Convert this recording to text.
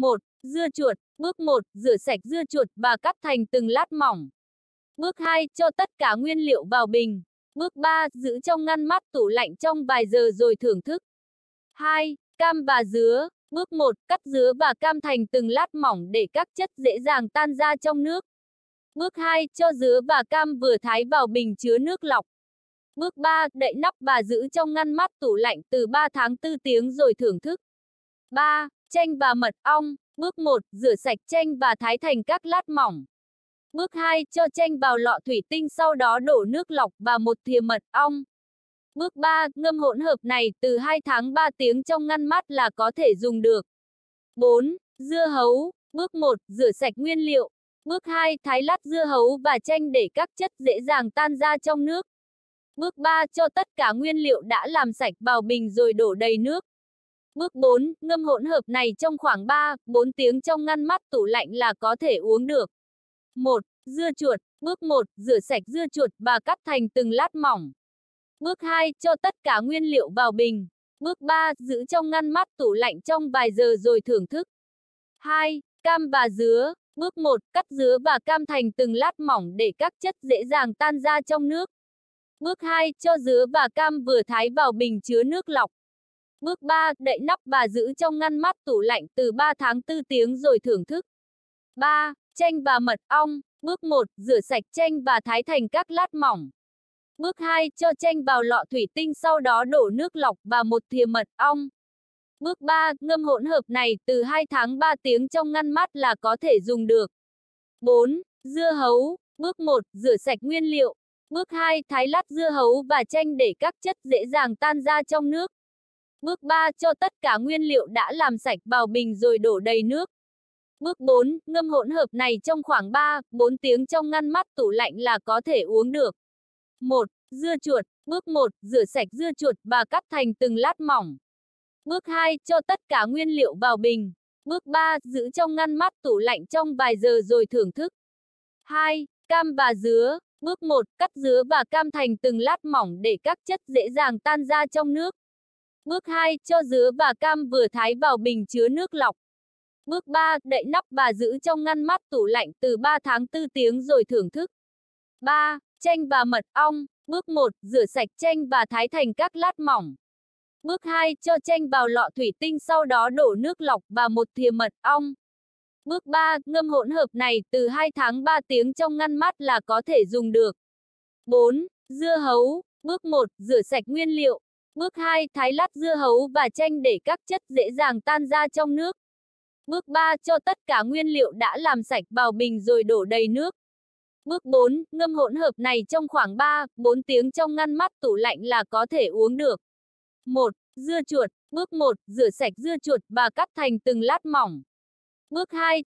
1. Dưa chuột. Bước 1. Rửa sạch dưa chuột và cắt thành từng lát mỏng. Bước 2. Cho tất cả nguyên liệu vào bình. Bước 3. Giữ trong ngăn mát tủ lạnh trong vài giờ rồi thưởng thức. 2. Cam và dứa. Bước 1. Cắt dứa và cam thành từng lát mỏng để các chất dễ dàng tan ra trong nước. Bước 2. Cho dứa và cam vừa thái vào bình chứa nước lọc. Bước 3. Đậy nắp và giữ trong ngăn mát tủ lạnh từ 3 tháng 4 tiếng rồi thưởng thức. 3 chanh và mật ong. Bước 1. Rửa sạch chanh và thái thành các lát mỏng. Bước 2. Cho chanh vào lọ thủy tinh sau đó đổ nước lọc và một thìa mật ong. Bước 3. Ngâm hỗn hợp này từ 2 tháng 3 tiếng trong ngăn mát là có thể dùng được. 4. Dưa hấu. Bước 1. Rửa sạch nguyên liệu. Bước 2. Thái lát dưa hấu và chanh để các chất dễ dàng tan ra trong nước. Bước 3. Cho tất cả nguyên liệu đã làm sạch vào bình rồi đổ đầy nước. Bước 4, ngâm hỗn hợp này trong khoảng 3, 4 tiếng trong ngăn mát tủ lạnh là có thể uống được. 1. Dưa chuột. Bước 1, rửa sạch dưa chuột và cắt thành từng lát mỏng. Bước 2, cho tất cả nguyên liệu vào bình. Bước 3, giữ trong ngăn mát tủ lạnh trong vài giờ rồi thưởng thức. 2. Cam và dứa. Bước 1, cắt dứa và cam thành từng lát mỏng để các chất dễ dàng tan ra trong nước. Bước 2, cho dứa và cam vừa thái vào bình chứa nước lọc. Bước 3. Đậy nắp và giữ trong ngăn mát tủ lạnh từ 3 tháng 4 tiếng rồi thưởng thức. 3. Chanh và mật ong. Bước 1. Rửa sạch chanh và thái thành các lát mỏng. Bước 2. Cho chanh vào lọ thủy tinh sau đó đổ nước lọc và một thìa mật ong. Bước 3. Ngâm hỗn hợp này từ 2 tháng 3 tiếng trong ngăn mát là có thể dùng được. 4. Dưa hấu. Bước 1. Rửa sạch nguyên liệu. Bước 2. Thái lát dưa hấu và chanh để các chất dễ dàng tan ra trong nước. Bước 3. Cho tất cả nguyên liệu đã làm sạch vào bình rồi đổ đầy nước. Bước 4. Ngâm hỗn hợp này trong khoảng 3-4 tiếng trong ngăn mát tủ lạnh là có thể uống được. 1. Dưa chuột. Bước 1. Rửa sạch dưa chuột và cắt thành từng lát mỏng. Bước 2. Cho tất cả nguyên liệu vào bình. Bước 3. Giữ trong ngăn mát tủ lạnh trong vài giờ rồi thưởng thức. 2. Cam và dứa. Bước 1. Cắt dứa và cam thành từng lát mỏng để các chất dễ dàng tan ra trong nước. Bước 2, cho dứa và cam vừa thái vào bình chứa nước lọc. Bước 3, đậy nắp và giữ trong ngăn mát tủ lạnh từ 3 tháng 4 tiếng rồi thưởng thức. 3. Chanh và mật ong. Bước 1, rửa sạch chanh và thái thành các lát mỏng. Bước 2, cho chanh vào lọ thủy tinh sau đó đổ nước lọc và một thìa mật ong. Bước 3, ngâm hỗn hợp này từ 2 tháng 3 tiếng trong ngăn mát là có thể dùng được. 4. Dưa hấu. Bước 1, rửa sạch nguyên liệu, Bước 2. Thái lát dưa hấu và chanh để các chất dễ dàng tan ra trong nước. Bước 3. Cho tất cả nguyên liệu đã làm sạch vào bình rồi đổ đầy nước. Bước 4. Ngâm hỗn hợp này trong khoảng 3-4 tiếng trong ngăn mát tủ lạnh là có thể uống được. 1. Dưa chuột. Bước 1. Rửa sạch dưa chuột và cắt thành từng lát mỏng. Bước 2.